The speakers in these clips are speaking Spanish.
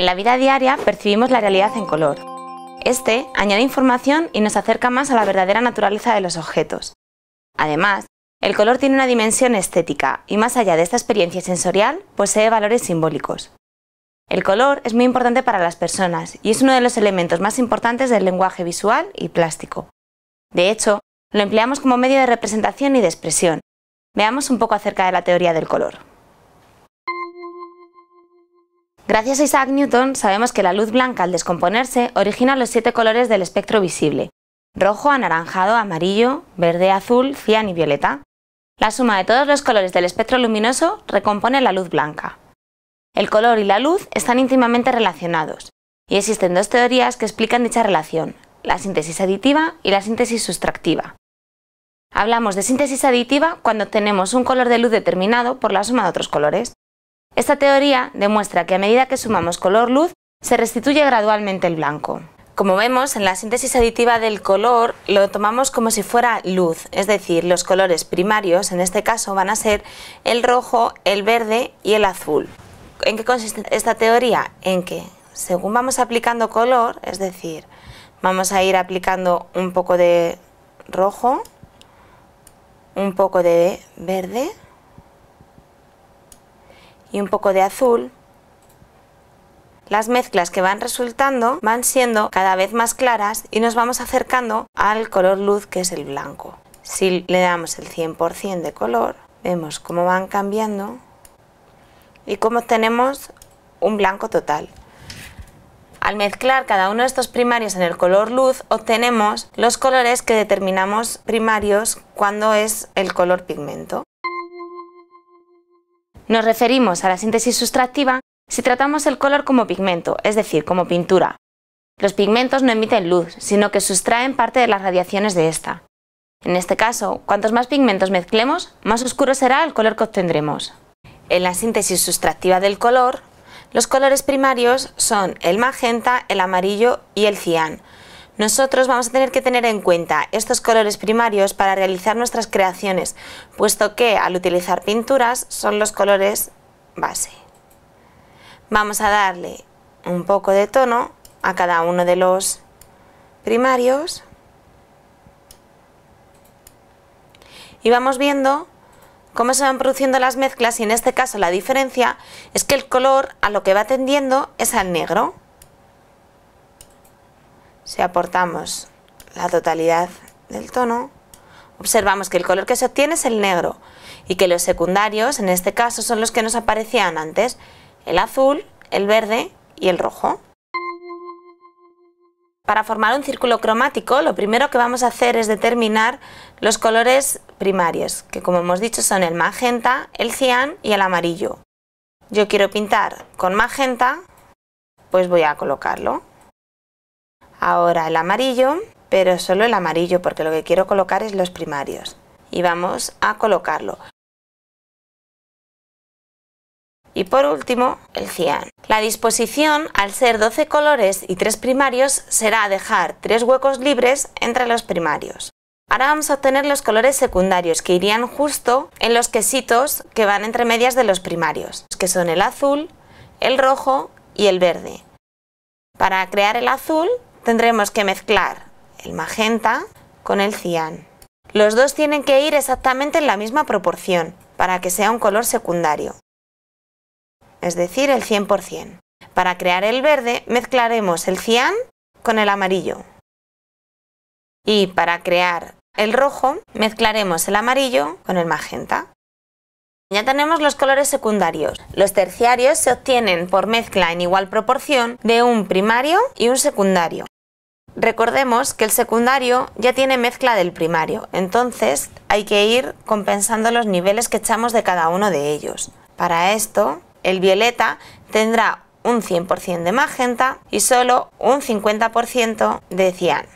En la vida diaria percibimos la realidad en color. Este añade información y nos acerca más a la verdadera naturaleza de los objetos. Además, el color tiene una dimensión estética y más allá de esta experiencia sensorial, posee valores simbólicos. El color es muy importante para las personas y es uno de los elementos más importantes del lenguaje visual y plástico. De hecho, lo empleamos como medio de representación y de expresión. Veamos un poco acerca de la teoría del color. Gracias a Isaac Newton sabemos que la luz blanca al descomponerse origina los siete colores del espectro visible, rojo, anaranjado, amarillo, verde, azul, cian y violeta. La suma de todos los colores del espectro luminoso recompone la luz blanca. El color y la luz están íntimamente relacionados, y existen dos teorías que explican dicha relación, la síntesis aditiva y la síntesis sustractiva. Hablamos de síntesis aditiva cuando tenemos un color de luz determinado por la suma de otros colores. Esta teoría demuestra que a medida que sumamos color-luz, se restituye gradualmente el blanco. Como vemos, en la síntesis aditiva del color lo tomamos como si fuera luz, es decir, los colores primarios en este caso van a ser el rojo, el verde y el azul. ¿En qué consiste esta teoría? En que según vamos aplicando color, es decir, vamos a ir aplicando un poco de rojo, un poco de verde, y un poco de azul, las mezclas que van resultando van siendo cada vez más claras y nos vamos acercando al color luz que es el blanco. Si le damos el 100% de color, vemos cómo van cambiando y cómo tenemos un blanco total. Al mezclar cada uno de estos primarios en el color luz, obtenemos los colores que determinamos primarios cuando es el color pigmento. Nos referimos a la síntesis sustractiva si tratamos el color como pigmento, es decir, como pintura. Los pigmentos no emiten luz, sino que sustraen parte de las radiaciones de esta. En este caso, cuantos más pigmentos mezclemos, más oscuro será el color que obtendremos. En la síntesis sustractiva del color, los colores primarios son el magenta, el amarillo y el cian, nosotros vamos a tener que tener en cuenta estos colores primarios para realizar nuestras creaciones, puesto que al utilizar pinturas son los colores base. Vamos a darle un poco de tono a cada uno de los primarios y vamos viendo cómo se van produciendo las mezclas y en este caso la diferencia es que el color a lo que va tendiendo es al negro. Si aportamos la totalidad del tono, observamos que el color que se obtiene es el negro y que los secundarios, en este caso, son los que nos aparecían antes, el azul, el verde y el rojo. Para formar un círculo cromático, lo primero que vamos a hacer es determinar los colores primarios, que como hemos dicho son el magenta, el cian y el amarillo. Yo quiero pintar con magenta, pues voy a colocarlo. Ahora el amarillo, pero solo el amarillo porque lo que quiero colocar es los primarios. Y vamos a colocarlo. Y por último, el cian. La disposición, al ser 12 colores y 3 primarios, será dejar tres huecos libres entre los primarios. Ahora vamos a obtener los colores secundarios que irían justo en los quesitos que van entre medias de los primarios, que son el azul, el rojo y el verde. Para crear el azul tendremos que mezclar el magenta con el cian. Los dos tienen que ir exactamente en la misma proporción para que sea un color secundario, es decir, el 100%. Para crear el verde mezclaremos el cian con el amarillo. Y para crear el rojo mezclaremos el amarillo con el magenta. Ya tenemos los colores secundarios. Los terciarios se obtienen por mezcla en igual proporción de un primario y un secundario. Recordemos que el secundario ya tiene mezcla del primario, entonces hay que ir compensando los niveles que echamos de cada uno de ellos. Para esto, el violeta tendrá un 100% de magenta y solo un 50% de cian.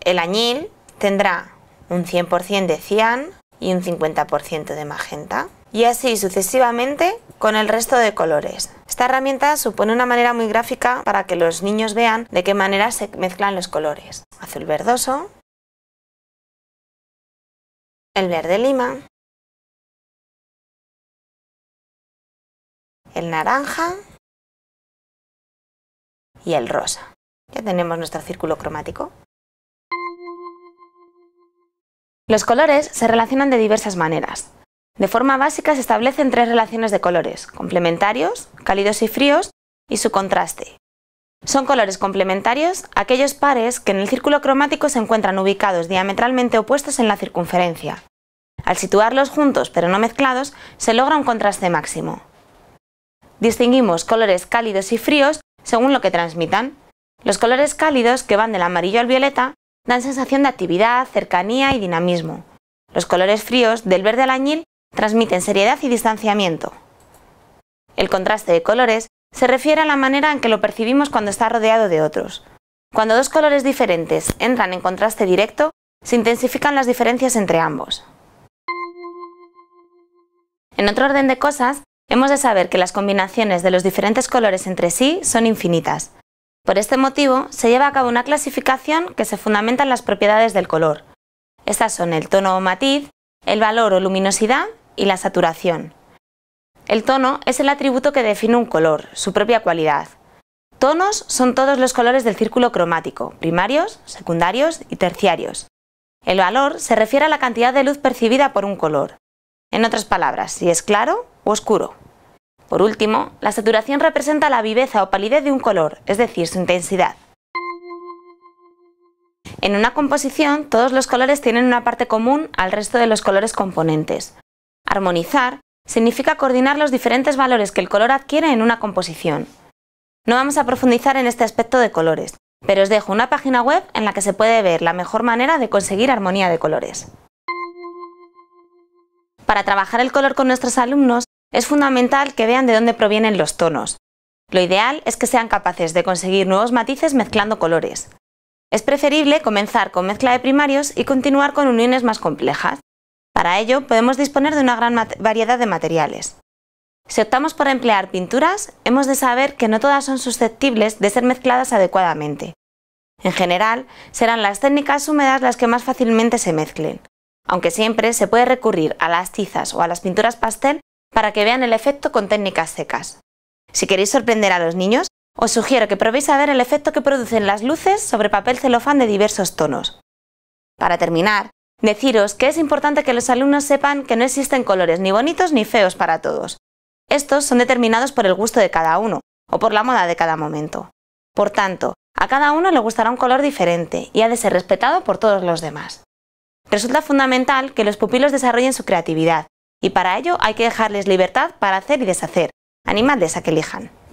El añil tendrá un 100% de cian y un 50% de magenta. Y así sucesivamente con el resto de colores. Esta herramienta supone una manera muy gráfica para que los niños vean de qué manera se mezclan los colores. Azul verdoso, el verde lima, el naranja y el rosa. Ya tenemos nuestro círculo cromático. Los colores se relacionan de diversas maneras. De forma básica se establecen tres relaciones de colores, complementarios, cálidos y fríos, y su contraste. Son colores complementarios aquellos pares que en el círculo cromático se encuentran ubicados diametralmente opuestos en la circunferencia. Al situarlos juntos pero no mezclados, se logra un contraste máximo. Distinguimos colores cálidos y fríos según lo que transmitan. Los colores cálidos, que van del amarillo al violeta, dan sensación de actividad, cercanía y dinamismo. Los colores fríos, del verde al añil, transmiten seriedad y distanciamiento. El contraste de colores se refiere a la manera en que lo percibimos cuando está rodeado de otros. Cuando dos colores diferentes entran en contraste directo, se intensifican las diferencias entre ambos. En otro orden de cosas, hemos de saber que las combinaciones de los diferentes colores entre sí son infinitas. Por este motivo, se lleva a cabo una clasificación que se fundamenta en las propiedades del color. Estas son el tono o matiz, el valor o luminosidad y la saturación. El tono es el atributo que define un color, su propia cualidad. Tonos son todos los colores del círculo cromático, primarios, secundarios y terciarios. El valor se refiere a la cantidad de luz percibida por un color. En otras palabras, si es claro o oscuro. Por último, la saturación representa la viveza o palidez de un color, es decir, su intensidad. En una composición, todos los colores tienen una parte común al resto de los colores componentes. Armonizar significa coordinar los diferentes valores que el color adquiere en una composición. No vamos a profundizar en este aspecto de colores, pero os dejo una página web en la que se puede ver la mejor manera de conseguir armonía de colores. Para trabajar el color con nuestros alumnos es fundamental que vean de dónde provienen los tonos. Lo ideal es que sean capaces de conseguir nuevos matices mezclando colores. Es preferible comenzar con mezcla de primarios y continuar con uniones más complejas, para ello podemos disponer de una gran variedad de materiales. Si optamos por emplear pinturas, hemos de saber que no todas son susceptibles de ser mezcladas adecuadamente. En general, serán las técnicas húmedas las que más fácilmente se mezclen, aunque siempre se puede recurrir a las tizas o a las pinturas pastel para que vean el efecto con técnicas secas. Si queréis sorprender a los niños, os sugiero que probéis a ver el efecto que producen las luces sobre papel celofán de diversos tonos. Para terminar, Deciros que es importante que los alumnos sepan que no existen colores ni bonitos ni feos para todos. Estos son determinados por el gusto de cada uno o por la moda de cada momento. Por tanto, a cada uno le gustará un color diferente y ha de ser respetado por todos los demás. Resulta fundamental que los pupilos desarrollen su creatividad y para ello hay que dejarles libertad para hacer y deshacer. animales a que elijan.